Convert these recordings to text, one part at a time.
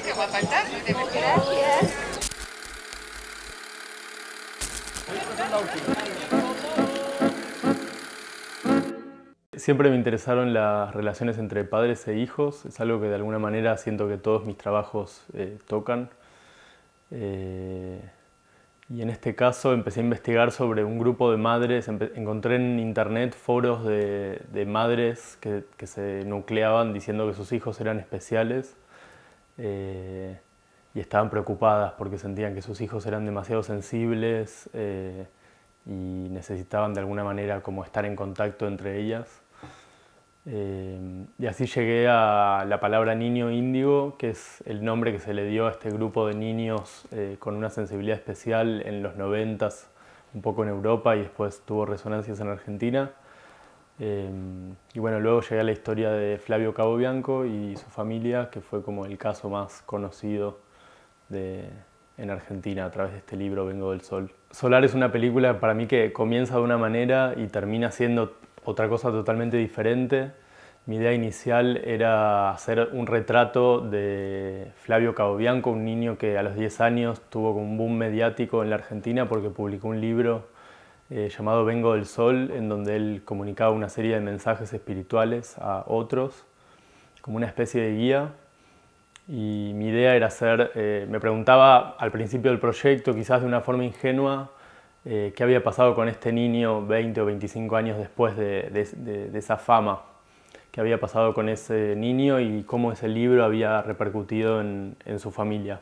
que va a faltar, Siempre me interesaron las relaciones entre padres e hijos, es algo que de alguna manera siento que todos mis trabajos eh, tocan. Eh, y en este caso empecé a investigar sobre un grupo de madres, encontré en internet foros de, madres que, se nucleaban diciendo que sus hijos eran especiales eh, y estaban preocupadas porque sentían que sus hijos eran demasiado sensibles eh, y necesitaban de alguna manera como estar en contacto entre ellas. Eh, y así llegué a la palabra niño índigo, que es el nombre que se le dio a este grupo de niños con una sensibilidad especial en los 90, un poco en Europa y después tuvo resonancias en Argentina. Em, y bueno, luego llegué a la historia de Flavio Cabo y su familia, que fue como el caso más conocido de, en Argentina a través de este libro Vengo del Sol. Solar es una película para mí que comienza de una manera y termina siendo otra cosa totalmente diferente. Mi idea inicial era hacer un retrato de Flavio Cabobianco, un niño que a los 10 años tuvo un boom mediático en la Argentina porque publicó un libro eh, llamado Vengo del Sol, en donde él comunicaba una serie de mensajes espirituales a otros, como una especie de guía. Y mi idea era hacer, eh, me preguntaba al principio del proyecto, quizás de una forma ingenua, eh, qué había pasado con este niño 20 o 25 años después de, esa fama, qué había pasado con ese niño y cómo ese libro había repercutido en su familia.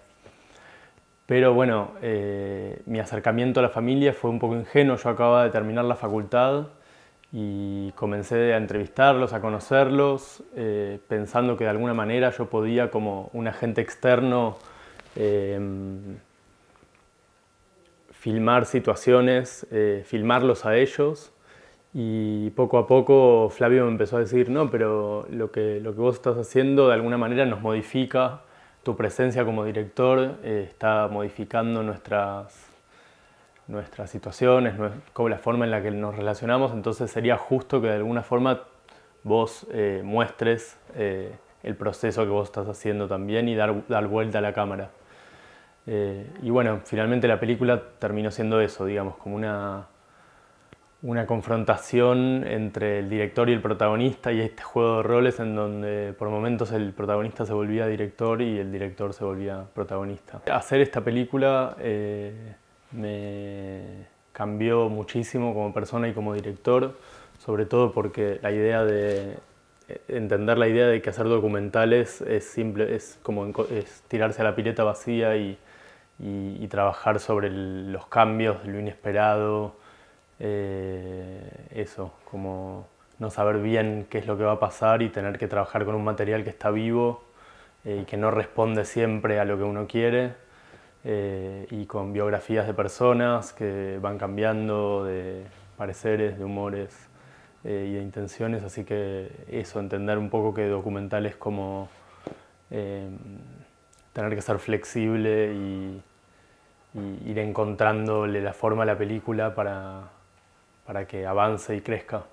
Pero bueno, eh, mi acercamiento a la familia fue un poco ingenuo. Yo acababa de terminar la facultad y comencé a entrevistarlos, a conocerlos, eh, pensando que de alguna manera yo podía, como un agente externo, em, filmar situaciones, eh, filmarlos a ellos. Y poco a poco Flavio me empezó a decir, no, pero lo que, lo que vos estás haciendo de alguna manera nos modifica tu presencia como director eh, está modificando nuestras, nuestras situaciones, como la forma en la que nos relacionamos, entonces sería justo que de alguna forma vos eh, muestres eh, el proceso que vos estás haciendo también y dar, dar vuelta a la cámara. y bueno, finalmente la película terminó siendo eso, digamos, como una, una confrontación entre el director y el protagonista y este juego de roles en donde por momentos el protagonista se volvía director y el director se volvía protagonista. Hacer esta película eh, me cambió muchísimo como persona y como director, sobre todo porque la idea de eh, entender la idea de que hacer documentales es simple, es como es tirarse a la pileta vacía y, trabajar sobre los cambios, lo inesperado, eh, eso, como no saber bien qué es lo que va a pasar y tener que trabajar con un material que está vivo eh, y que no responde siempre a lo que uno quiere. Eh, y con biografías de personas que van cambiando de pareceres, de humores y de intenciones, así que eso, entender un poco que documental es como em, tener que ser flexible y, y ir encontrándole la forma a la película para, para que avance y crezca.